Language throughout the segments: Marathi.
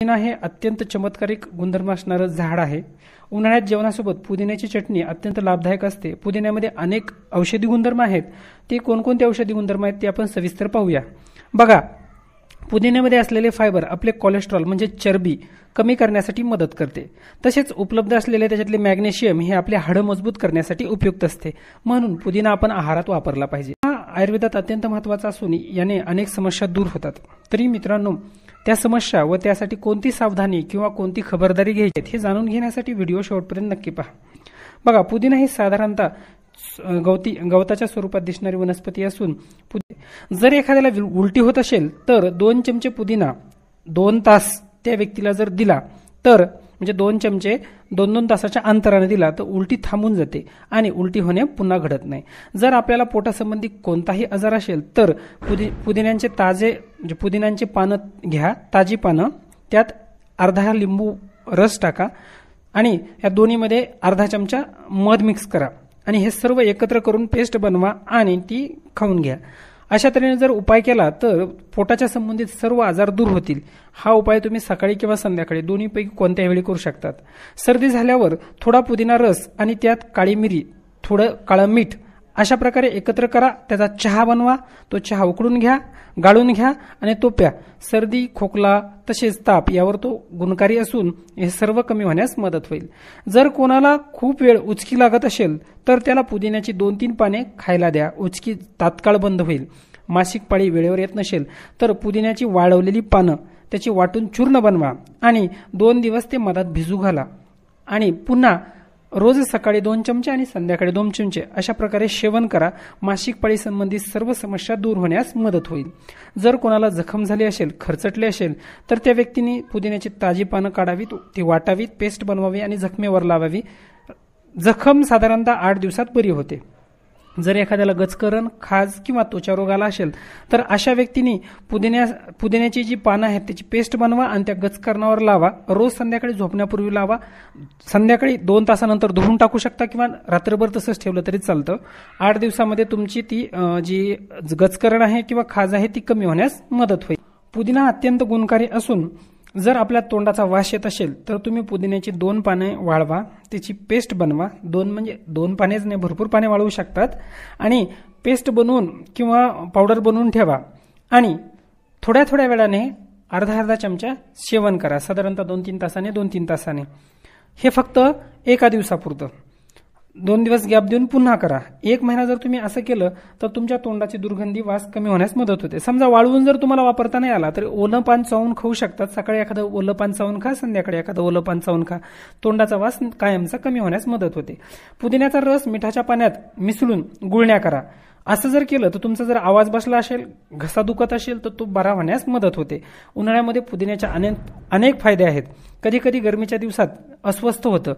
पुदिना हे अत्यंत चमत्कारिक गुणधर्म असणारं झाड आहे उन्हाळ्यात जेवणासोबत पुदिन्याची चटणी अत्यंत लाभदायक असते पुदिन्यामध्ये अनेक औषधी गुणधर्म आहेत ते कोणकोणते औषधी गुणधर्म आहेत ते आपण सविस्तर पाहूया बघा पुदिन्यामध्ये असलेले फायबर आपले कोलेस्ट्रॉल म्हणजे चरबी कमी करण्यासाठी मदत करते तसेच उपलब्ध असलेले त्याच्यातले मॅग्नेशियम हे आपले हाडं मजबूत करण्यासाठी उपयुक्त असते म्हणून पुदिना आपण आहारात वापरला पाहिजे हा आयुर्वेदात अत्यंत महत्त्वाचा असून याने अनेक समस्या दूर होतात तरी मित्रांनो त्या समस्या व त्यासाठी कोणती सावधानी किंवा कोणती खबरदारी घ्यायची हे जाणून घेण्यासाठी व्हिडिओ शेवटपर्यंत नक्की पहा बघा पुदिना ही साधारणतः गवती गवताच्या स्वरूपात दिसणारी वनस्पती असून जर एखाद्याला उलटी होत असेल तर दोन चमचे पुदिना दोन तास त्या व्यक्तीला जर दिला तर म्हणजे दोन चमचे दोन दोन तासाच्या अंतराने दिला तर उलटी थांबून जाते आणि उलटी होणे पुन्हा घडत नाही जर आपल्याला पोटासंबंधी कोणताही आजार असेल तर पुदिन्यांचे ताजे म्हणजे पुदिन्यांचे पानं घ्या ताजी पानं त्यात अर्धा लिंबू रस टाका आणि या दोन्हीमध्ये अर्धा चमचा मध मिक्स करा आणि हे सर्व एकत्र करून पेस्ट बनवा आणि ती खाऊन घ्या अशा तऱ्हेने जर उपाय केला तर पोटाच्या संबंधित सर्व आजार दूर होतील हा उपाय तुम्ही सकाळी किंवा संध्याकाळी दोन्हीपैकी कोणत्याही वेळी करू शकतात सर्दी झाल्यावर थोडा पुदिना रस आणि त्यात काळी मिरी थोडं काळं मीठ अशा प्रकारे एकत्र करा त्याचा चहा बनवा तो चहा उकडून घ्या गाळून घ्या आणि तो प्या सर्दी खोकला तसेच ताप यावर तो गुणकारी असून हे सर्व कमी होण्यास मदत होईल जर कोणाला खूप वेळ उचकी लागत असेल तर त्याला पुदिन्याची दोन तीन पाने खायला द्या उचकी तात्काळ बंद होईल मासिक पाळी वेळेवर येत नसेल तर पुदिन्याची वाळवलेली पानं त्याची वाटून चूर्ण बनवा आणि दोन दिवस ते मधात भिजू घाला आणि पुन्हा रोज सकाळी दोन चमचे आणि संध्याकाळी दोन चमचे अशा प्रकारे सेवन करा मासिक पाळीसंबंधी सर्व समस्या दूर होण्यास मदत होईल जर कोणाला जखम झाली असेल खरचटले असेल तर त्या व्यक्तीने पुदिन्याची ताजी पानं काढावीत ती वाटावीत पेस्ट बनवावी आणि जखमेवर लावावी जखम साधारणतः आठ दिवसात बरी होते जर एखाद्याला गचकरण खाज किंवा त्वचा रोग आला असेल तर अशा व्यक्तीने पुदिन्या पुदिन्याची जी पानं आहेत त्याची पेस्ट बनवा आणि त्या गचकरणावर लावा रोज संध्याकाळी झोपण्यापूर्वी लावा संध्याकाळी दोन तासानंतर धुवून टाकू शकता किंवा रात्रभर तसंच ठेवलं तरी चालतं आठ दिवसामध्ये तुमची ती जी गचकरण आहे किंवा खाज आहे ती कमी होण्यास मदत होईल पुदिना अत्यंत गुणकारी असून जर आपल्या तोंडाचा वास येत असेल तर तुम्ही पुदिन्याची दोन पाने वाळवा त्याची पेस्ट बनवा दोन म्हणजे दोन पानेच नाही भरपूर पाने वाळवू शकतात आणि पेस्ट बनवून किंवा पावडर बनवून ठेवा आणि थोड्या थोड्या वेळाने अर्धा अर्धा चमचा सेवन करा साधारणतः दोन तीन तासाने दोन तीन तासाने हे फक्त एका दिवसापुरतं दोन दिवस गॅप देऊन पुन्हा करा एक महिना जर तुम्ही असं केलं तर तुमच्या तोंडाची दुर्गंधी वास कमी होण्यास मदत होते समजा वाळवून जर तुम्हाला वापरता नाही आला तर ओलं पान चावून खाऊ शकतात सकाळी एखादं ओलं पान चावून खा संध्याकाळी एखादं ओलं पान चावून खा तोंडाचा वास कायमचा कमी होण्यास मदत होते पुदिन्याचा रस मिठाच्या पाण्यात मिसळून गुळण्या करा असं जर केलं तर तुमचा जर आवाज बसला असेल घसा दुखत असेल तर तो बरा होण्यास मदत होते उन्हाळ्यामध्ये पुदिन्याच्या अनेक अनेक फायदे आहेत कधी कधी गरमीच्या दिवसात अस्वस्थ होतं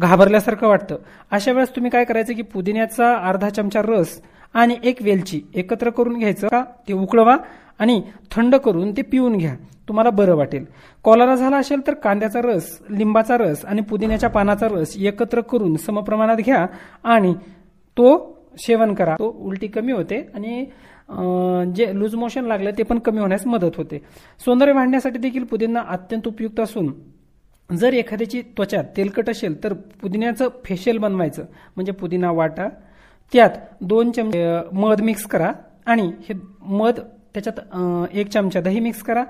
घाबरल्यासारखं वाटतं अशा वेळेस तुम्ही काय करायचं की पुदिन्याचा अर्धा चमचा रस आणि एक वेलची एकत्र करून घ्यायचं का ते उकळवा आणि थंड करून ते पिऊन घ्या तुम्हाला बरं वाटेल कॉलरा झाला असेल तर कांद्याचा रस लिंबाचा रस आणि पुदिन्याच्या पानाचा रस एकत्र करून समप्रमाणात घ्या आणि तो सेवन करा तो उलटी कमी होते आणि जे लूज मोशन लागलं ते पण कमी होण्यास मदत होते सौंदर्य वाढण्यासाठी देखील पुदिना अत्यंत उपयुक्त असून जर एखाद्याची त्वचा तेलकट असेल तर पुदिन्याचं फेशियल बनवायचं म्हणजे पुदिना वाटा त्यात दोन चमचे मध मिक्स करा आणि हे मध त्याच्यात एक चमचा दही मिक्स करा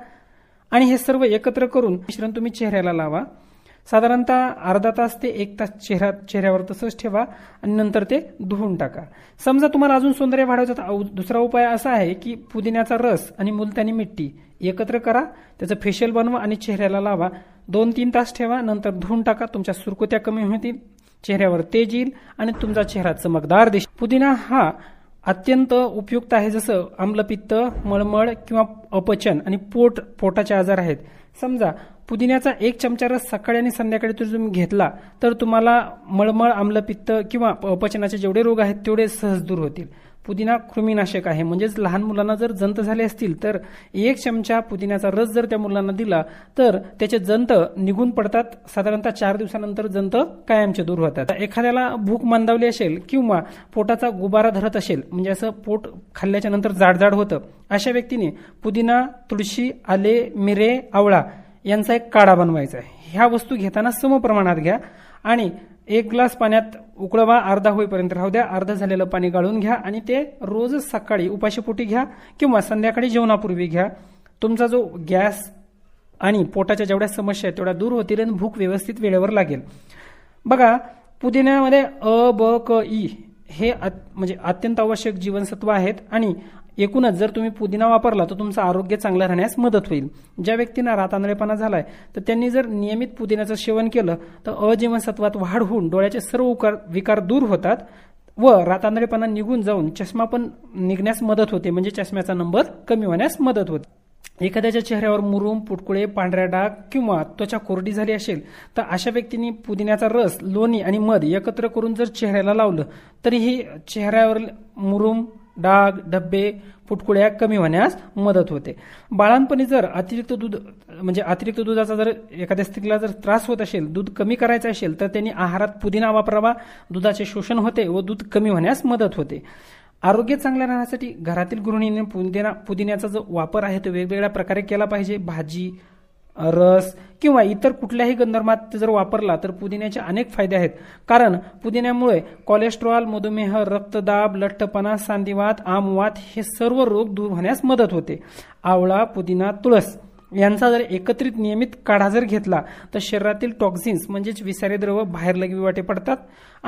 आणि हे सर्व एकत्र करून मिश्रण तुम्ही चेहऱ्याला लावा साधारणतः अर्धा तास ते एक तास चेहरा चेहऱ्यावर तसंच ठेवा आणि नंतर ते धुवून टाका समजा तुम्हाला अजून सौंदर्य वाढवायचं दुसरा उपाय असा आहे की पुदिन्याचा रस आणि मुलतानी मिट्टी एकत्र करा त्याचं फेशियल बनवा आणि चेहऱ्याला लावा दोन तीन तास ठेवा नंतर धुवून टाका तुमच्या सुरकुत्या कमी होतील चेहऱ्यावर तेज येईल आणि तुमचा चेहरा चमकदार दिस पुदिना हा अत्यंत उपयुक्त आहे जसं आम्लपित्त मळमळ किंवा अपचन आणि पोट पोटाचे आजार आहेत समजा पुदिन्याचा एक चमचा रस सकाळी आणि संध्याकाळी जर तुम्ही घेतला तर तुम्हाला मळमळ आम्लपित्त किंवा अपचनाचे जेवढे रोग आहेत तेवढे सहज दूर होतील पुदिना कृमीनाशक आहे म्हणजेच लहान मुलांना जर जंत झाले असतील तर एक चमचा पुदिन्याचा रस जर त्या मुलांना दिला तर त्याचे जंत निघून पडतात साधारणतः चार दिवसानंतर जंत कायमचे दूर होतात एखाद्याला भूक मंदावली असेल किंवा पोटाचा गुबारा धरत असेल म्हणजे असं पोट खाल्ल्याच्या नंतर जाडजाड होतं अशा व्यक्तीने पुदिना तुळशी आले मिरे आवळा यांचा एक काढा बनवायचा आहे ह्या वस्तू घेताना सम प्रमाणात घ्या आणि एक ग्लास पाण्यात उकळवा अर्धा होईपर्यंत राहू द्या अर्धा झालेलं पाणी गाळून घ्या आणि ते रोज सकाळी उपाशीपोटी घ्या किंवा संध्याकाळी जेवणापूर्वी घ्या तुमचा जो गॅस आणि पोटाच्या जेवढ्या समस्या आहेत तेवढ्या दूर होतील आणि भूक व्यवस्थित वेळेवर लागेल बघा पुदिन्यामध्ये अ ब क ई हे म्हणजे अत्यंत आवश्यक जीवनसत्व आहेत आणि एकूणच जर तुम्ही पुदिना वापरला तर तुमचं आरोग्य चांगलं राहण्यास मदत होईल ज्या व्यक्तींना रातांदळेपणा झालाय तर त्यांनी जर नियमित पुदिन्याचं सेवन केलं तर अजीवनसत्वात वाढ होऊन डोळ्याचे सर्व उकार विकार दूर होतात व रातांदळेपणा निघून जाऊन चष्मा पण निघण्यास मदत होते म्हणजे चष्म्याचा नंबर कमी होण्यास मदत होते एखाद्याच्या चेहऱ्यावर मुरुम पुटकुळे पांढऱ्या डाग किंवा त्वचा कोरडी झाली असेल तर अशा व्यक्तींनी पुदिन्याचा रस लोणी आणि मध एकत्र करून जर चेहऱ्याला लावलं तरीही चेहऱ्यावर मुरुम डाग डब्बे फुटकुळ्या कमी होण्यास मदत होते बाळांपणी जर अतिरिक्त दूध म्हणजे अतिरिक्त दुधाचा जर एखाद्या स्त्रीला जर त्रास होत असेल दूध कमी करायचं असेल तर त्यांनी आहारात पुदिना वापरावा दुधाचे शोषण होते व दूध कमी होण्यास मदत होते आरोग्य चांगलं राहण्यासाठी घरातील गृहिणीने पुदिना पुदिन्याचा जो वापर आहे तो वेगवेगळ्या प्रकारे केला पाहिजे भाजी रस किंवा इतर कुठल्याही गंधर्मात जर वापरला तर पुदिन्याचे अनेक फायदे आहेत कारण पुदिन्यामुळे कोलेस्ट्रॉल मधुमेह रक्तदाब लठ्ठपणा सांधिवात आमवात हे सर्व रोग दूर होण्यास मदत होते आवळा पुदिना तुळस यांचा जर एकत्रित नियमित काढा जर घेतला तर शरीरातील टॉक्झिन्स म्हणजेच विसारे द्रव बाहेर वाटे पडतात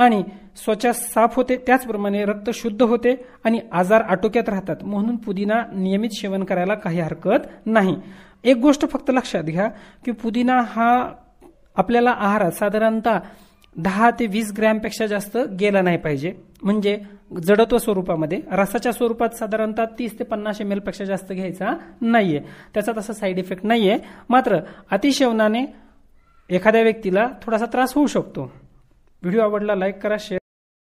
आणि त्वचा साफ होते त्याचप्रमाणे रक्त शुद्ध होते आणि आजार आटोक्यात राहतात म्हणून पुदिना नियमित सेवन करायला काही हरकत नाही एक गोष्ट फक्त लक्षात घ्या की पुदिना हा आपल्याला आहारात साधारणतः दहा ते वीस ग्रॅमपेक्षा जास्त गेला नाही पाहिजे म्हणजे जडत्व स्वरूपामध्ये रसाच्या स्वरूपात साधारणतः तीस ते पन्नास एम पेक्षा जास्त घ्यायचा नाहीये त्याचा तसा साईड इफेक्ट नाहीये मात्र अतिशेवनाने एखाद्या व्यक्तीला थोडासा त्रास होऊ शकतो व्हिडिओ आवडला लाईक करा शेअर